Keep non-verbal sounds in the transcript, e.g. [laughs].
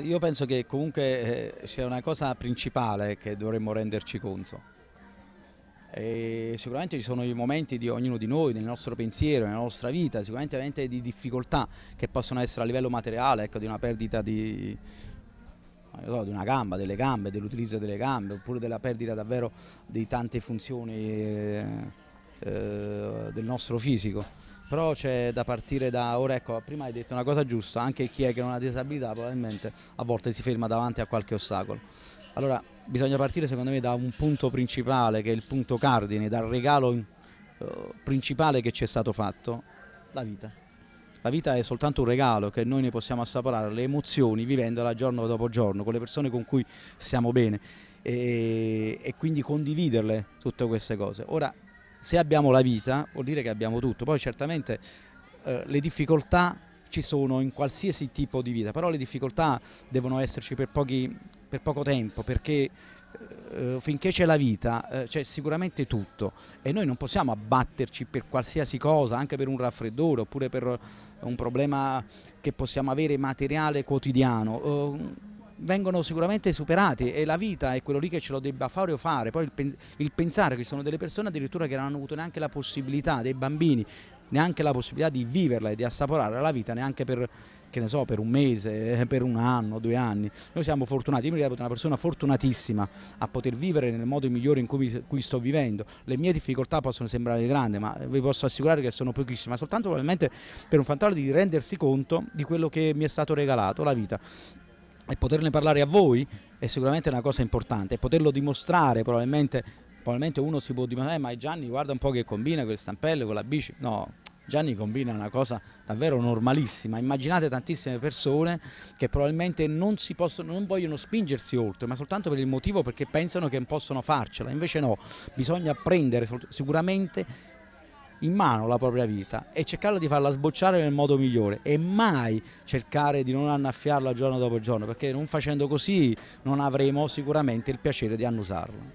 Io penso che comunque eh, sia una cosa principale che dovremmo renderci conto. E sicuramente ci sono i momenti di ognuno di noi, nel nostro pensiero, nella nostra vita, sicuramente di difficoltà che possono essere a livello materiale, ecco, di una perdita di, so, di una gamba, delle gambe, dell'utilizzo delle gambe, oppure della perdita davvero di tante funzioni eh, eh, del nostro fisico però c'è da partire da ora, ecco, prima hai detto una cosa giusta, anche chi è che non ha disabilità probabilmente a volte si ferma davanti a qualche ostacolo. Allora bisogna partire secondo me da un punto principale che è il punto cardine, dal regalo eh, principale che ci è stato fatto, la vita. La vita è soltanto un regalo che noi ne possiamo assaporare le emozioni vivendola giorno dopo giorno con le persone con cui stiamo bene e, e quindi condividerle tutte queste cose. Ora se abbiamo la vita vuol dire che abbiamo tutto, poi certamente eh, le difficoltà ci sono in qualsiasi tipo di vita, però le difficoltà devono esserci per, pochi, per poco tempo perché eh, eh finché c'è la vita eh, c'è sicuramente tutto e noi non possiamo abbatterci per qualsiasi cosa, anche per un raffreddore oppure per un problema che possiamo avere materiale quotidiano ehm, vengono sicuramente superati e la vita è quello lì che ce lo debba fare o fare, poi il, pens il pensare che ci sono delle persone addirittura che non hanno avuto neanche la possibilità, dei bambini, neanche la possibilità di viverla e di assaporare la vita neanche per, so, per un mese, [laughs] per un anno, due anni. Noi siamo fortunati, io mi reputo una persona fortunatissima a poter vivere nel modo migliore in cui, cui, sto vivendo. Le mie difficoltà possono sembrare grandi, ma vi posso assicurare che sono pochissime, ma soltanto probabilmente per un fantasma di rendersi conto di quello che mi è stato regalato, la vita e poterne parlare a voi è sicuramente una cosa importante e poterlo dimostrare probabilmente, probabilmente uno si può dimostrare eh, ma Gianni guarda un po' che combina con le stampelle, con la bici, no Gianni combina una cosa davvero normalissima, immaginate tantissime persone che probabilmente non, possono, non, vogliono spingersi oltre, ma soltanto per il motivo perché pensano che possono farcela, invece no, bisogna prendere sicuramente in mano la propria vita e cercare di farla sbocciare nel modo migliore e mai cercare di non annaffiarla giorno dopo giorno perché non facendo così non avremo sicuramente il piacere di annusarla.